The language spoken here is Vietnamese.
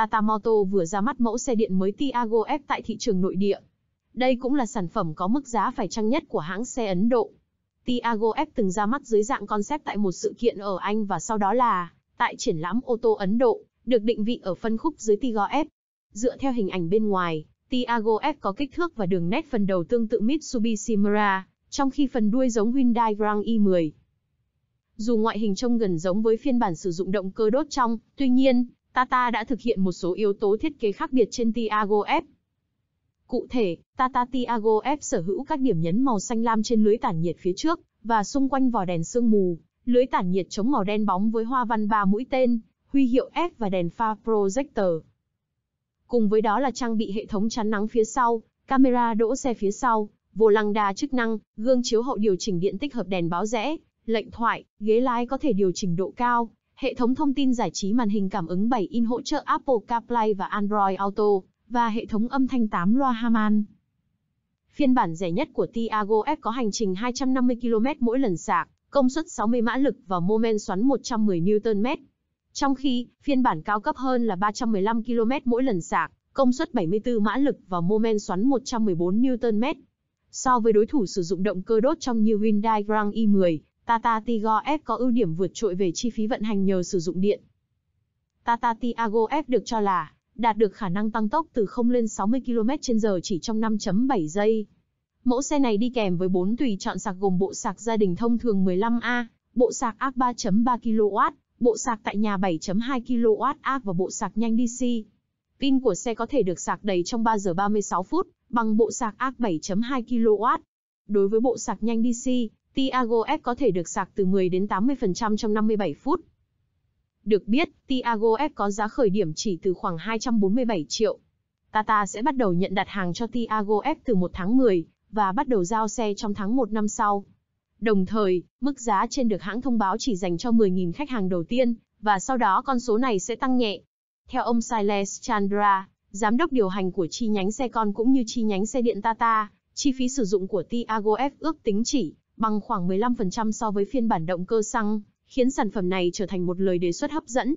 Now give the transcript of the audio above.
Tata Moto vừa ra mắt mẫu xe điện mới Tiago F tại thị trường nội địa. Đây cũng là sản phẩm có mức giá phải chăng nhất của hãng xe Ấn Độ. Tiago F từng ra mắt dưới dạng concept tại một sự kiện ở Anh và sau đó là tại triển lãm ô tô Ấn Độ, được định vị ở phân khúc dưới Tiago F. Dựa theo hình ảnh bên ngoài, Tiago F có kích thước và đường nét phần đầu tương tự Mitsubishi Mira, trong khi phần đuôi giống Hyundai Grand i10. Dù ngoại hình trông gần giống với phiên bản sử dụng động cơ đốt trong, tuy nhiên, Tata đã thực hiện một số yếu tố thiết kế khác biệt trên Tiago F. Cụ thể, Tata Tiago F sở hữu các điểm nhấn màu xanh lam trên lưới tản nhiệt phía trước và xung quanh vỏ đèn sương mù, lưới tản nhiệt chống màu đen bóng với hoa văn ba mũi tên, huy hiệu F và đèn pha projector. Cùng với đó là trang bị hệ thống chắn nắng phía sau, camera đỗ xe phía sau, vô lăng đa chức năng, gương chiếu hậu điều chỉnh điện tích hợp đèn báo rẽ, lệnh thoại, ghế lái có thể điều chỉnh độ cao, hệ thống thông tin giải trí màn hình cảm ứng 7 in hỗ trợ Apple CarPlay và Android Auto, và hệ thống âm thanh 8 loa Harman. Phiên bản rẻ nhất của Tiago S có hành trình 250 km mỗi lần sạc, công suất 60 mã lực và mô men xoắn 110 Nm. Trong khi, phiên bản cao cấp hơn là 315 km mỗi lần sạc, công suất 74 mã lực và mô men xoắn 114 Nm. So với đối thủ sử dụng động cơ đốt trong như Hyundai Grand i10, Tata Tigor F có ưu điểm vượt trội về chi phí vận hành nhờ sử dụng điện. Tata Tiago F được cho là đạt được khả năng tăng tốc từ 0 lên 60 km/h chỉ trong 5.7 giây. Mẫu xe này đi kèm với 4 tùy chọn sạc gồm bộ sạc gia đình thông thường 15A, bộ sạc AC 3.3 kW, bộ sạc tại nhà 7.2 kW AC và bộ sạc nhanh DC. Pin của xe có thể được sạc đầy trong 3 giờ 36 phút bằng bộ sạc AC 7.2 kW. Đối với bộ sạc nhanh DC, Tiago F có thể được sạc từ 10 đến 80% trong 57 phút. Được biết, Tiago F có giá khởi điểm chỉ từ khoảng 247 triệu. Tata sẽ bắt đầu nhận đặt hàng cho Tiago F từ 1 tháng 10 và bắt đầu giao xe trong tháng 1 năm sau. Đồng thời, mức giá trên được hãng thông báo chỉ dành cho 10.000 khách hàng đầu tiên, và sau đó con số này sẽ tăng nhẹ. Theo ông Siles Chandra, giám đốc điều hành của chi nhánh xe con cũng như chi nhánh xe điện Tata, chi phí sử dụng của Tiago F ước tính chỉ bằng khoảng 15% so với phiên bản động cơ xăng, khiến sản phẩm này trở thành một lời đề xuất hấp dẫn.